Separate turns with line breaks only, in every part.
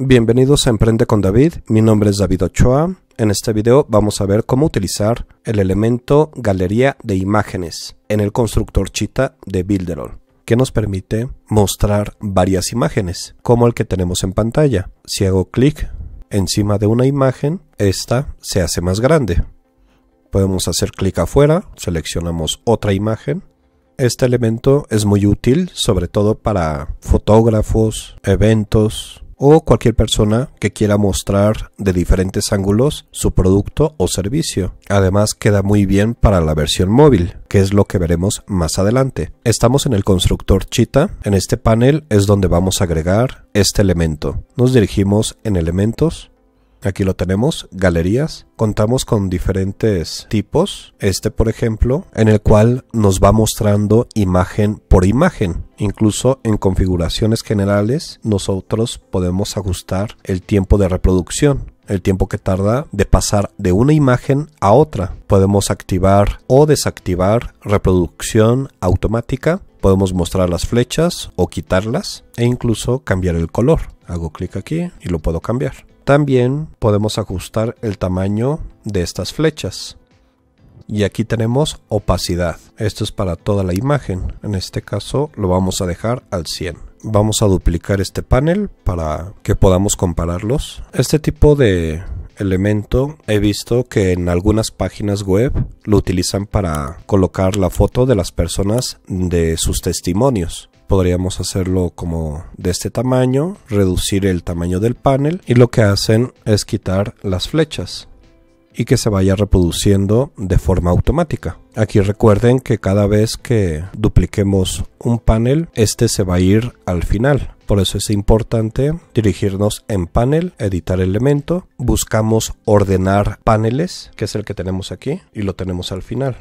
Bienvenidos a Emprende con David, mi nombre es David Ochoa. En este video vamos a ver cómo utilizar el elemento galería de imágenes en el constructor Chita de Builderall, que nos permite mostrar varias imágenes, como el que tenemos en pantalla. Si hago clic encima de una imagen, esta se hace más grande. Podemos hacer clic afuera, seleccionamos otra imagen este elemento es muy útil, sobre todo para fotógrafos, eventos, o cualquier persona que quiera mostrar de diferentes ángulos su producto o servicio. Además queda muy bien para la versión móvil, que es lo que veremos más adelante. Estamos en el constructor Chita. En este panel es donde vamos a agregar este elemento. Nos dirigimos en elementos Aquí lo tenemos, galerías. Contamos con diferentes tipos. Este, por ejemplo, en el cual nos va mostrando imagen por imagen. Incluso en configuraciones generales nosotros podemos ajustar el tiempo de reproducción el tiempo que tarda de pasar de una imagen a otra. Podemos activar o desactivar reproducción automática, podemos mostrar las flechas o quitarlas e incluso cambiar el color. Hago clic aquí y lo puedo cambiar. También podemos ajustar el tamaño de estas flechas. Y aquí tenemos opacidad. Esto es para toda la imagen. En este caso lo vamos a dejar al 100 vamos a duplicar este panel para que podamos compararlos. Este tipo de elemento he visto que en algunas páginas web lo utilizan para colocar la foto de las personas de sus testimonios podríamos hacerlo como de este tamaño, reducir el tamaño del panel y lo que hacen es quitar las flechas y que se vaya reproduciendo de forma automática. Aquí recuerden que cada vez que dupliquemos un panel, este se va a ir al final. Por eso es importante dirigirnos en panel, editar elemento, buscamos ordenar paneles, que es el que tenemos aquí, y lo tenemos al final.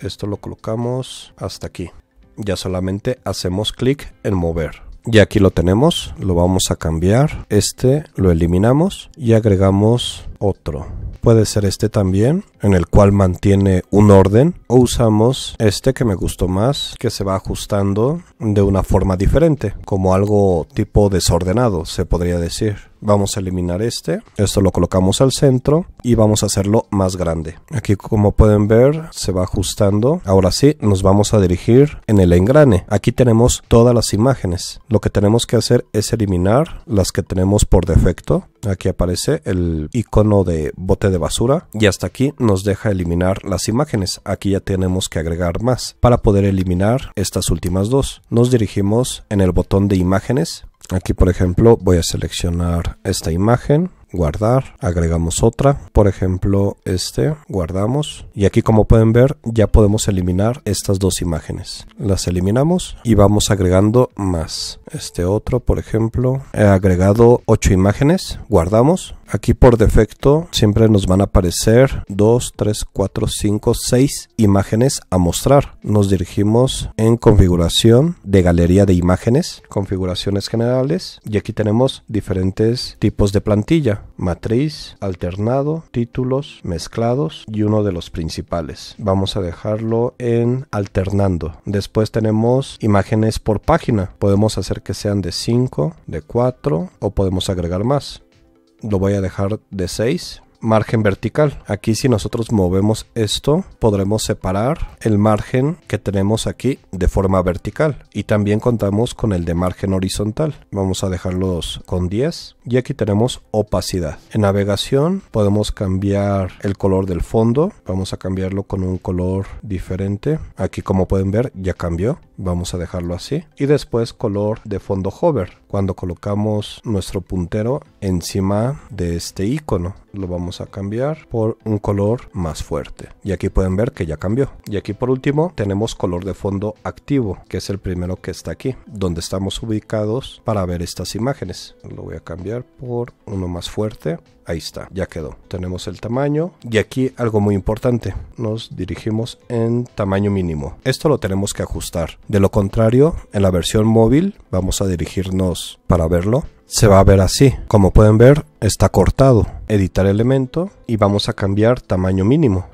Esto lo colocamos hasta aquí ya solamente hacemos clic en mover. Y aquí lo tenemos, lo vamos a cambiar, este lo eliminamos y agregamos otro puede ser este también, en el cual mantiene un orden, o usamos este que me gustó más, que se va ajustando de una forma diferente, como algo tipo desordenado, se podría decir. Vamos a eliminar este, esto lo colocamos al centro y vamos a hacerlo más grande. Aquí como pueden ver se va ajustando. Ahora sí nos vamos a dirigir en el engrane. Aquí tenemos todas las imágenes. Lo que tenemos que hacer es eliminar las que tenemos por defecto Aquí aparece el icono de bote de basura y hasta aquí nos deja eliminar las imágenes. Aquí ya tenemos que agregar más. Para poder eliminar estas últimas dos, nos dirigimos en el botón de imágenes. Aquí por ejemplo voy a seleccionar esta imagen guardar, agregamos otra, por ejemplo este, guardamos y aquí como pueden ver ya podemos eliminar estas dos imágenes. Las eliminamos y vamos agregando más. Este otro, por ejemplo, he agregado ocho imágenes, guardamos. Aquí por defecto siempre nos van a aparecer dos tres cuatro cinco seis imágenes a mostrar. Nos dirigimos en configuración de galería de imágenes, configuraciones generales y aquí tenemos diferentes tipos de plantilla matriz, alternado, títulos, mezclados y uno de los principales. Vamos a dejarlo en alternando. Después tenemos imágenes por página. Podemos hacer que sean de 5, de 4 o podemos agregar más. Lo voy a dejar de 6 margen vertical. Aquí si nosotros movemos esto, podremos separar el margen que tenemos aquí de forma vertical. Y también contamos con el de margen horizontal. Vamos a dejarlos con 10. Y aquí tenemos opacidad. En navegación podemos cambiar el color del fondo. Vamos a cambiarlo con un color diferente. Aquí como pueden ver ya cambió. Vamos a dejarlo así. Y después color de fondo hover. Cuando colocamos nuestro puntero encima de este icono lo vamos a cambiar por un color más fuerte. Y aquí pueden ver que ya cambió. Y aquí por último tenemos color de fondo activo, que es el primero que está aquí, donde estamos ubicados para ver estas imágenes. Lo voy a cambiar por uno más fuerte. Ahí está, ya quedó. Tenemos el tamaño y aquí algo muy importante. Nos dirigimos en tamaño mínimo. Esto lo tenemos que ajustar. De lo contrario, en la versión móvil vamos a dirigirnos para verlo se va a ver así. Como pueden ver, está cortado. Editar elemento y vamos a cambiar tamaño mínimo.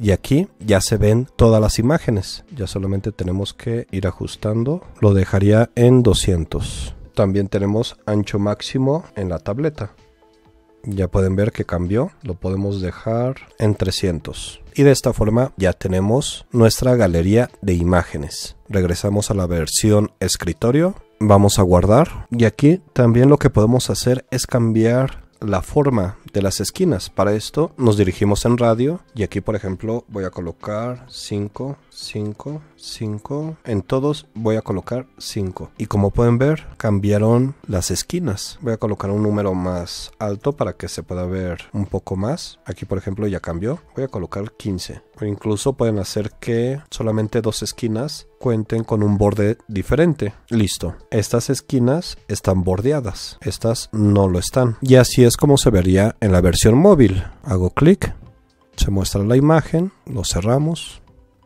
Y aquí ya se ven todas las imágenes. Ya solamente tenemos que ir ajustando. Lo dejaría en 200. También tenemos ancho máximo en la tableta. Ya pueden ver que cambió. Lo podemos dejar en 300. Y de esta forma ya tenemos nuestra galería de imágenes. Regresamos a la versión escritorio vamos a guardar y aquí también lo que podemos hacer es cambiar la forma de las esquinas. Para esto nos dirigimos en radio y aquí por ejemplo voy a colocar 5, 5, 5. En todos voy a colocar 5. Y como pueden ver cambiaron las esquinas. Voy a colocar un número más alto para que se pueda ver un poco más. Aquí por ejemplo ya cambió. Voy a colocar 15. O incluso pueden hacer que solamente dos esquinas cuenten con un borde diferente. Listo. Estas esquinas están bordeadas. Estas no lo están. Y así es como se vería en la versión móvil. Hago clic, se muestra la imagen, lo cerramos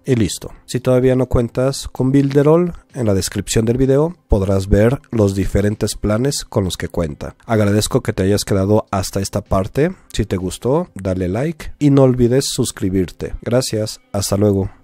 y listo. Si todavía no cuentas con Builderall, en la descripción del video podrás ver los diferentes planes con los que cuenta. Agradezco que te hayas quedado hasta esta parte. Si te gustó, dale like y no olvides suscribirte. Gracias, hasta luego.